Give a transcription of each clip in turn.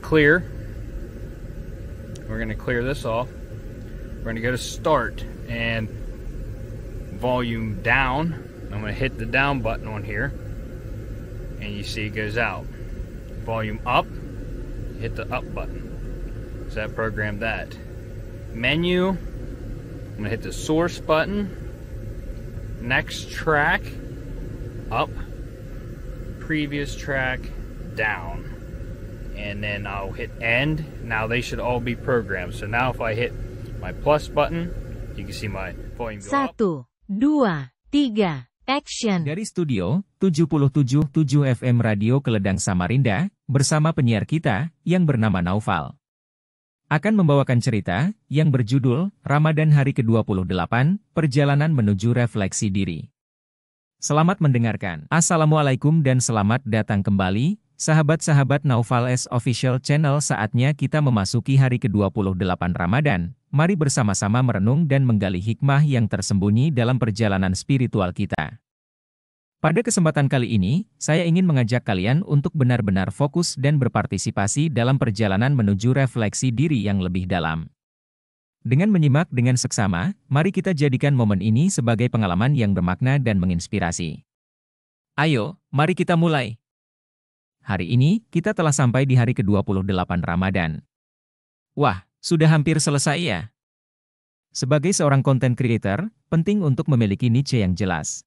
to clear. We're going to clear this off. We're going to go to start and volume down. I'm going to hit the down button on here and you see it goes out. Volume up, hit the up button. So I programmed that. Menu, I'm going to hit the source button. Next track, up. Previous track, down. and then I'll hit end. Now they should all be programmed. So now if I hit my plus button, you can see my volume go Satu, up. dua, tiga, action. Dari studio 77.7 FM Radio Keledang Samarinda, bersama penyiar kita yang bernama Naufal. Akan membawakan cerita yang berjudul Ramadan hari ke-28, Perjalanan menuju Refleksi Diri. Selamat mendengarkan. Assalamualaikum dan selamat datang kembali Sahabat-sahabat Naufal S Official Channel saatnya kita memasuki hari ke-28 Ramadan. Mari bersama-sama merenung dan menggali hikmah yang tersembunyi dalam perjalanan spiritual kita. Pada kesempatan kali ini, saya ingin mengajak kalian untuk benar-benar fokus dan berpartisipasi dalam perjalanan menuju refleksi diri yang lebih dalam. Dengan menyimak dengan seksama, mari kita jadikan momen ini sebagai pengalaman yang bermakna dan menginspirasi. Ayo, mari kita mulai! Hari ini, kita telah sampai di hari ke-28 Ramadan. Wah, sudah hampir selesai ya? Sebagai seorang content creator, penting untuk memiliki niche yang jelas.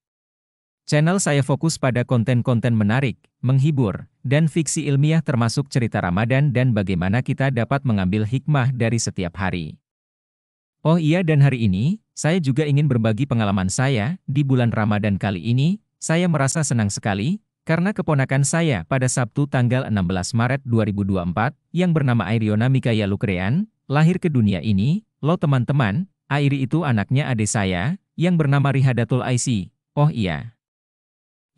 Channel saya fokus pada konten-konten menarik, menghibur, dan fiksi ilmiah termasuk cerita Ramadan dan bagaimana kita dapat mengambil hikmah dari setiap hari. Oh iya dan hari ini, saya juga ingin berbagi pengalaman saya, di bulan Ramadan kali ini, saya merasa senang sekali, karena keponakan saya pada Sabtu tanggal 16 Maret 2024, yang bernama Airiona Mikaya Lukrean, lahir ke dunia ini, lo teman-teman, Airi itu anaknya ade saya, yang bernama Rihadatul Aisy. oh iya.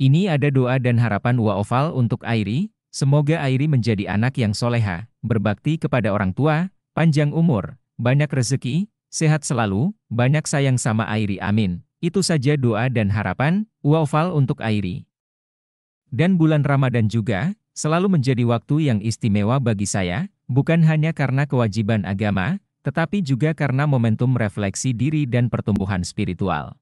Ini ada doa dan harapan Wa Oval untuk Airi, semoga Airi menjadi anak yang soleha, berbakti kepada orang tua, panjang umur, banyak rezeki, sehat selalu, banyak sayang sama Airi amin. Itu saja doa dan harapan, Wa Oval untuk Airi. Dan bulan Ramadan juga, selalu menjadi waktu yang istimewa bagi saya, bukan hanya karena kewajiban agama, tetapi juga karena momentum refleksi diri dan pertumbuhan spiritual.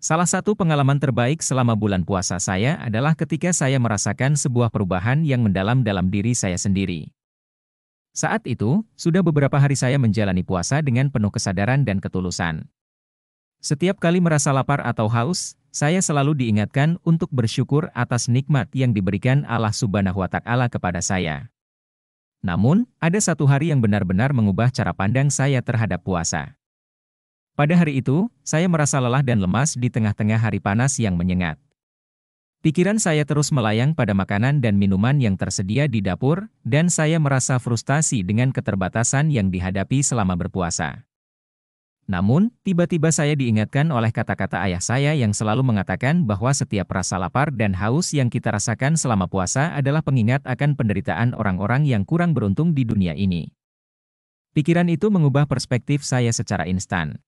Salah satu pengalaman terbaik selama bulan puasa saya adalah ketika saya merasakan sebuah perubahan yang mendalam dalam diri saya sendiri. Saat itu, sudah beberapa hari saya menjalani puasa dengan penuh kesadaran dan ketulusan. Setiap kali merasa lapar atau haus, saya selalu diingatkan untuk bersyukur atas nikmat yang diberikan Allah Subhanahu wa Ta'ala kepada saya. Namun, ada satu hari yang benar-benar mengubah cara pandang saya terhadap puasa. Pada hari itu, saya merasa lelah dan lemas di tengah-tengah hari panas yang menyengat. Pikiran saya terus melayang pada makanan dan minuman yang tersedia di dapur, dan saya merasa frustasi dengan keterbatasan yang dihadapi selama berpuasa. Namun, tiba-tiba saya diingatkan oleh kata-kata ayah saya yang selalu mengatakan bahwa setiap rasa lapar dan haus yang kita rasakan selama puasa adalah pengingat akan penderitaan orang-orang yang kurang beruntung di dunia ini. Pikiran itu mengubah perspektif saya secara instan.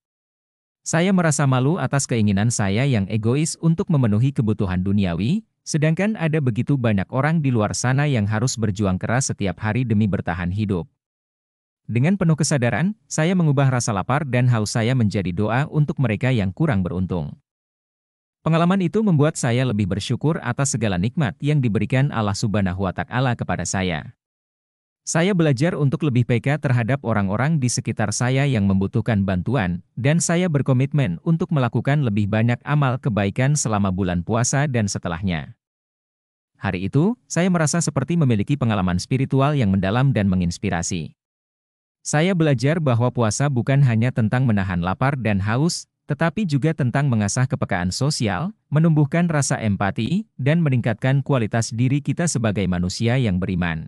Saya merasa malu atas keinginan saya yang egois untuk memenuhi kebutuhan duniawi, sedangkan ada begitu banyak orang di luar sana yang harus berjuang keras setiap hari demi bertahan hidup. Dengan penuh kesadaran, saya mengubah rasa lapar dan haus saya menjadi doa untuk mereka yang kurang beruntung. Pengalaman itu membuat saya lebih bersyukur atas segala nikmat yang diberikan Allah Subhanahu wa Ta'ala kepada saya. Saya belajar untuk lebih peka terhadap orang-orang di sekitar saya yang membutuhkan bantuan, dan saya berkomitmen untuk melakukan lebih banyak amal kebaikan selama bulan puasa dan setelahnya. Hari itu, saya merasa seperti memiliki pengalaman spiritual yang mendalam dan menginspirasi. Saya belajar bahwa puasa bukan hanya tentang menahan lapar dan haus, tetapi juga tentang mengasah kepekaan sosial, menumbuhkan rasa empati, dan meningkatkan kualitas diri kita sebagai manusia yang beriman.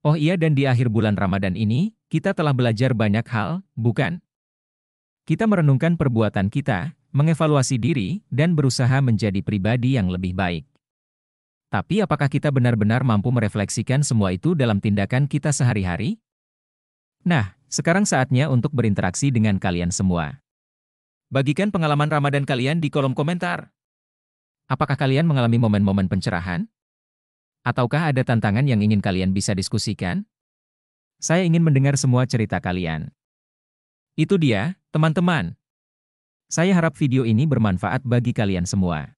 Oh iya dan di akhir bulan Ramadan ini, kita telah belajar banyak hal, bukan? Kita merenungkan perbuatan kita, mengevaluasi diri, dan berusaha menjadi pribadi yang lebih baik. Tapi apakah kita benar-benar mampu merefleksikan semua itu dalam tindakan kita sehari-hari? Nah, sekarang saatnya untuk berinteraksi dengan kalian semua. Bagikan pengalaman Ramadan kalian di kolom komentar. Apakah kalian mengalami momen-momen pencerahan? Ataukah ada tantangan yang ingin kalian bisa diskusikan? Saya ingin mendengar semua cerita kalian. Itu dia, teman-teman. Saya harap video ini bermanfaat bagi kalian semua.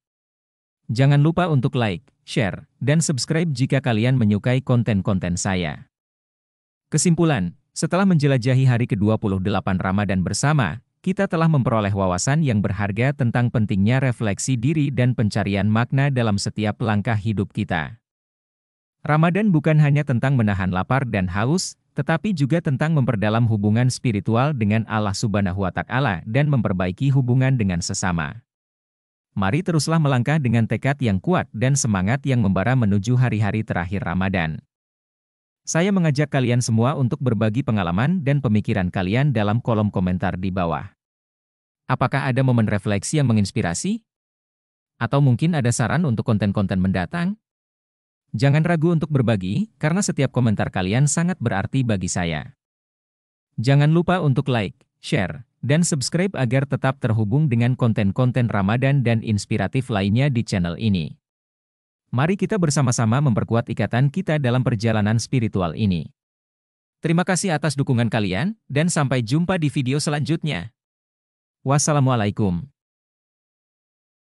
Jangan lupa untuk like, share, dan subscribe jika kalian menyukai konten-konten saya. Kesimpulan, setelah menjelajahi hari ke-28 Ramadan bersama, kita telah memperoleh wawasan yang berharga tentang pentingnya refleksi diri dan pencarian makna dalam setiap langkah hidup kita. Ramadan bukan hanya tentang menahan lapar dan haus, tetapi juga tentang memperdalam hubungan spiritual dengan Allah Subhanahu wa taala dan memperbaiki hubungan dengan sesama. Mari teruslah melangkah dengan tekad yang kuat dan semangat yang membara menuju hari-hari terakhir Ramadan. Saya mengajak kalian semua untuk berbagi pengalaman dan pemikiran kalian dalam kolom komentar di bawah. Apakah ada momen refleksi yang menginspirasi? Atau mungkin ada saran untuk konten-konten mendatang? Jangan ragu untuk berbagi, karena setiap komentar kalian sangat berarti bagi saya. Jangan lupa untuk like, share, dan subscribe agar tetap terhubung dengan konten-konten Ramadan dan inspiratif lainnya di channel ini. Mari kita bersama-sama memperkuat ikatan kita dalam perjalanan spiritual ini. Terima kasih atas dukungan kalian, dan sampai jumpa di video selanjutnya. Wassalamualaikum.